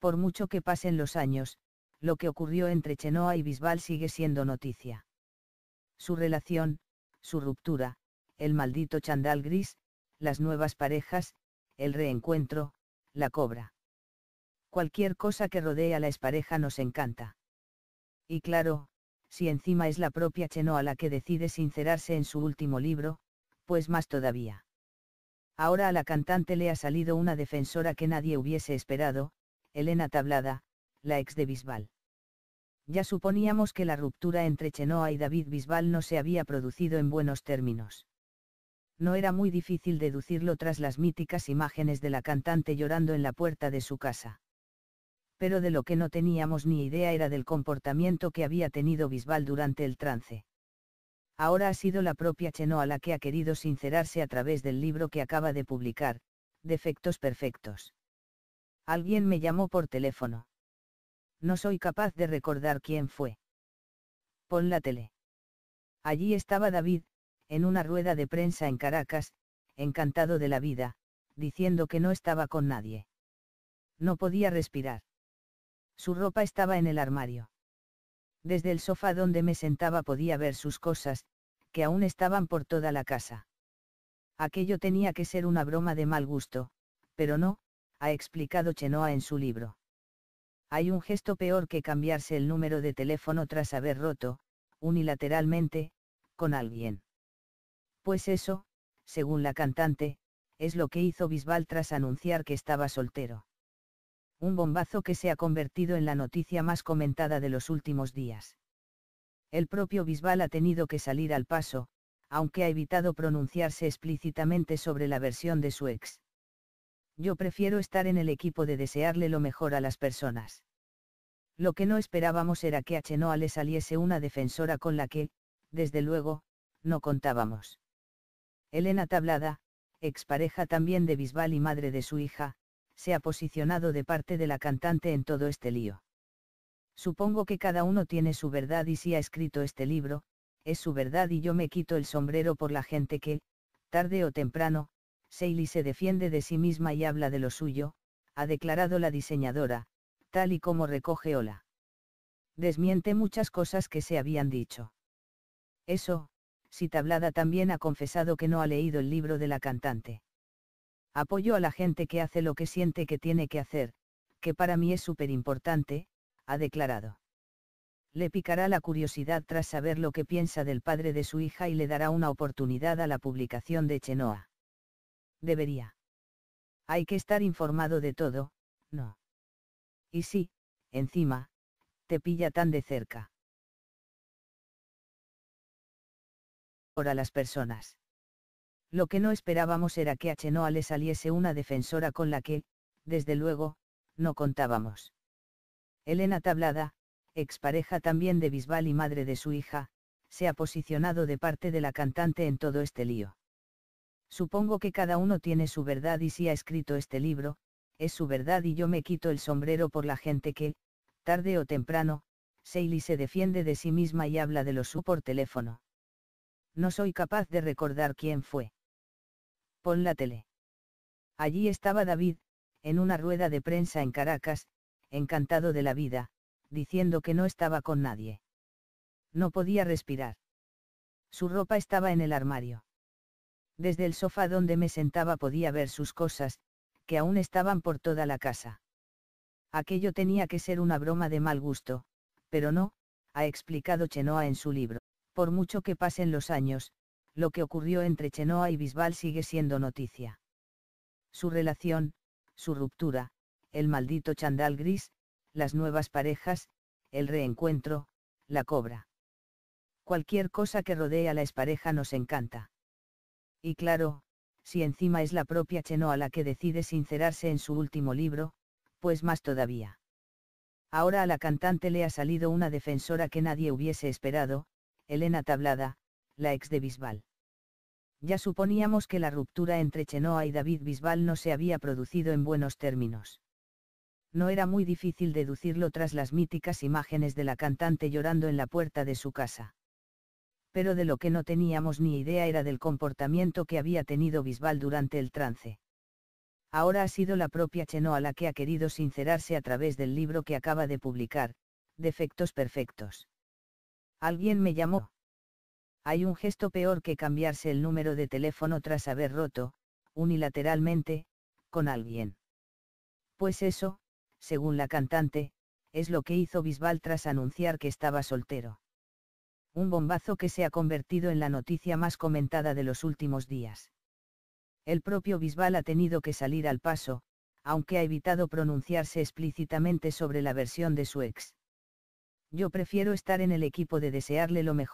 Por mucho que pasen los años, lo que ocurrió entre Chenoa y Bisbal sigue siendo noticia. Su relación, su ruptura, el maldito chandal gris, las nuevas parejas, el reencuentro, la cobra. Cualquier cosa que rodea a la expareja nos encanta. Y claro, si encima es la propia Chenoa la que decide sincerarse en su último libro, pues más todavía. Ahora a la cantante le ha salido una defensora que nadie hubiese esperado, Elena Tablada, la ex de Bisbal. Ya suponíamos que la ruptura entre Chenoa y David Bisbal no se había producido en buenos términos. No era muy difícil deducirlo tras las míticas imágenes de la cantante llorando en la puerta de su casa. Pero de lo que no teníamos ni idea era del comportamiento que había tenido Bisbal durante el trance. Ahora ha sido la propia Chenoa la que ha querido sincerarse a través del libro que acaba de publicar, Defectos Perfectos. Alguien me llamó por teléfono. No soy capaz de recordar quién fue. Pon la tele. Allí estaba David, en una rueda de prensa en Caracas, encantado de la vida, diciendo que no estaba con nadie. No podía respirar. Su ropa estaba en el armario. Desde el sofá donde me sentaba podía ver sus cosas, que aún estaban por toda la casa. Aquello tenía que ser una broma de mal gusto, pero no, ha explicado Chenoa en su libro. Hay un gesto peor que cambiarse el número de teléfono tras haber roto, unilateralmente, con alguien. Pues eso, según la cantante, es lo que hizo Bisbal tras anunciar que estaba soltero. Un bombazo que se ha convertido en la noticia más comentada de los últimos días. El propio Bisbal ha tenido que salir al paso, aunque ha evitado pronunciarse explícitamente sobre la versión de su ex. Yo prefiero estar en el equipo de desearle lo mejor a las personas. Lo que no esperábamos era que a Chenoa le saliese una defensora con la que, desde luego, no contábamos. Elena Tablada, expareja también de Bisbal y madre de su hija, se ha posicionado de parte de la cantante en todo este lío. Supongo que cada uno tiene su verdad y si ha escrito este libro, es su verdad y yo me quito el sombrero por la gente que, tarde o temprano, Seiley se defiende de sí misma y habla de lo suyo, ha declarado la diseñadora, tal y como recoge Ola. Desmiente muchas cosas que se habían dicho. Eso, si Tablada también ha confesado que no ha leído el libro de la cantante. Apoyo a la gente que hace lo que siente que tiene que hacer, que para mí es súper importante, ha declarado. Le picará la curiosidad tras saber lo que piensa del padre de su hija y le dará una oportunidad a la publicación de Chenoa debería. Hay que estar informado de todo, ¿no? Y sí, encima, te pilla tan de cerca. Ora las personas. Lo que no esperábamos era que a Chenoa le saliese una defensora con la que, desde luego, no contábamos. Elena Tablada, expareja también de Bisbal y madre de su hija, se ha posicionado de parte de la cantante en todo este lío. Supongo que cada uno tiene su verdad y si ha escrito este libro, es su verdad y yo me quito el sombrero por la gente que, tarde o temprano, Seili se defiende de sí misma y habla de lo su por teléfono. No soy capaz de recordar quién fue. Pon la tele. Allí estaba David, en una rueda de prensa en Caracas, encantado de la vida, diciendo que no estaba con nadie. No podía respirar. Su ropa estaba en el armario. Desde el sofá donde me sentaba podía ver sus cosas, que aún estaban por toda la casa. Aquello tenía que ser una broma de mal gusto, pero no, ha explicado Chenoa en su libro. Por mucho que pasen los años, lo que ocurrió entre Chenoa y Bisbal sigue siendo noticia. Su relación, su ruptura, el maldito chandal gris, las nuevas parejas, el reencuentro, la cobra. Cualquier cosa que rodea a la expareja nos encanta. Y claro, si encima es la propia Chenoa la que decide sincerarse en su último libro, pues más todavía. Ahora a la cantante le ha salido una defensora que nadie hubiese esperado, Elena Tablada, la ex de Bisbal. Ya suponíamos que la ruptura entre Chenoa y David Bisbal no se había producido en buenos términos. No era muy difícil deducirlo tras las míticas imágenes de la cantante llorando en la puerta de su casa pero de lo que no teníamos ni idea era del comportamiento que había tenido Bisbal durante el trance. Ahora ha sido la propia Chenoa la que ha querido sincerarse a través del libro que acaba de publicar, Defectos Perfectos. Alguien me llamó. Hay un gesto peor que cambiarse el número de teléfono tras haber roto, unilateralmente, con alguien. Pues eso, según la cantante, es lo que hizo Bisbal tras anunciar que estaba soltero un bombazo que se ha convertido en la noticia más comentada de los últimos días. El propio Bisbal ha tenido que salir al paso, aunque ha evitado pronunciarse explícitamente sobre la versión de su ex. Yo prefiero estar en el equipo de desearle lo mejor.